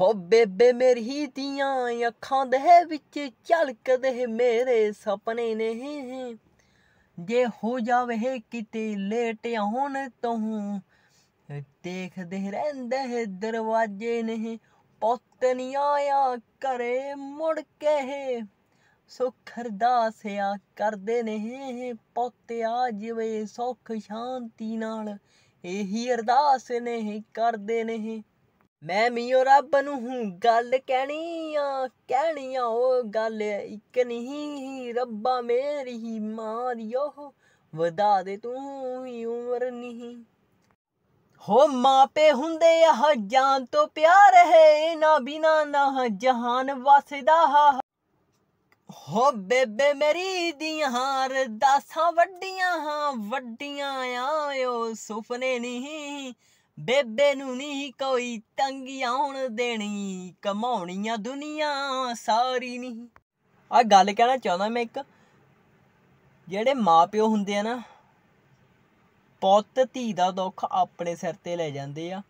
ਹੋ ਬੇਬੇ ਮੇਰੀ ਦੀਆਂ ਅੱਖਾਂ ਦੇ ਵਿੱਚ ਝਲਕਦੇ ਮੇਰੇ ਸੁਪਨੇ ਨੇ ਜੇ ਹੋ ਜਾਵੇ ਕਿਤੇ ਲੇਟ ਆਉਣ ਤੂੰ ਦੇਖਦੇ ਰਹਿੰਦੇ ਦਰਵਾਜ਼ੇ ਨਹੀਂ ਪੁੱਤ ਨਹੀਂ ਆਇਆ ਘਰੇ ਮੁੜ ਕੇ ਸੁਖ ਅਰਦਾਸਿਆ ਕਰਦੇ ਨਹੀਂ ਪੁੱਤ ਆ ਜਿਵੇਂ ਸੁਖ ਸ਼ਾਂਤੀ ਨਾਲ ਇਹੀ ਅਰਦਾਸ ਨੇ ਕਰਦੇ ਨਹੀਂ ਮੈਂ ਮੀਓ ਰੱਬ ਨੂੰ ਹੂੰ ਗੱਲ ਕਹਿਣੀ ਆ ਕਹਿਣੀ ਆ ਉਹ ਗੱਲ ਇੱਕ ਨਹੀਂ ਰੱਬਾ ਮੇਰੀ ਹੀ ਮਾਂ ਦੀ ਉਹ ਵਧਾ ਦੇ ਤੂੰ ਹੀ ਉਮਰ ਨਹੀਂ ਹੋ ਮਾਪੇ ਹੁੰਦੇ ਆ ਜਾਨ ਤੋਂ ਪਿਆਰ ਹੈ ਨਾ ਬਿਨਾ ਨਾ ਜਹਾਨ ਵਸਦਾ ਹੋ ਬੇਬੇ ਮੇਰੀ ਦੀਆਂ ਰਦਾਸਾਂ ਵੱਡੀਆਂ ਵੱਡੀਆਂ ਆਇਓ ਸੁਪਨੇ ਨਹੀਂ ਬੇਬੇ ਨੂੰ ਨਹੀਂ ਕੋਈ ਤੰਗੀ ਆਉਣ ਦੇਣੀ ਕਮਾਉਣੀਆਂ ਦੁਨੀਆ ਸਾਰੀ ਨਹੀਂ ਆ ਗੱਲ ਕਹਿਣਾ ਚਾਹੁੰਦਾ ਮੈਂ ਇੱਕ ਜਿਹੜੇ ਮਾਪਿਓ ਹੁੰਦੇ ਆ ਨਾ ਪੁੱਤ ਧੀ ਦਾ ਦੁੱਖ ਆਪਣੇ ਸਿਰ ਤੇ ਲੈ ਜਾਂਦੇ ਆ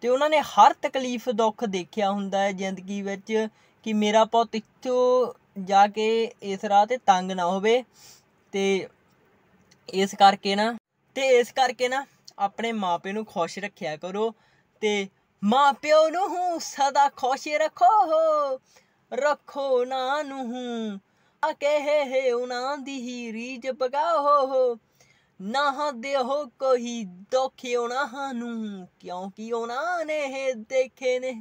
ਤੇ ਉਹਨਾਂ ਨੇ ਹਰ ਤਕਲੀਫ ਦੁੱਖ ਦੇਖਿਆ ਹੁੰਦਾ ਹੈ ਜ਼ਿੰਦਗੀ ਵਿੱਚ ਕਿ ਮੇਰਾ ਪੁੱਤ ਇੱਥੋਂ ਜਾ ਕੇ ਇਸ ਰਾਹ ਤੇ ਤੰਗ ਨਾ ਹੋਵੇ ਤੇ ਇਸ ਕਰਕੇ ਨਾ ਤੇ ਇਸ ਕਰਕੇ ਨਾ ਆਪਣੇ ਮਾਪੇ ਨੂੰ ਖੁਸ਼ ਰੱਖਿਆ ਕਰੋ ਤੇ ਮਾਪਿਓ ਨੂੰ ਸਦਾ ਖੁਸ਼ ਰੱਖੋ ਰੱਖੋ ਨਾ ਨੂੰ ਆ ਕਹੇ ਹੈ ਉਹਨਾਂ ਦੀ ਹੀ ਰੀਜ ਬਗਾਓ ਨਾ ਦੇਹੋ ਕੋਈ ਦੁੱਖ ਉਹਨਾਂ ਨੂੰ ਕਿਉਂਕਿ ਉਹਨਾਂ ਨੇ ਦੇਖੇ ਨੇ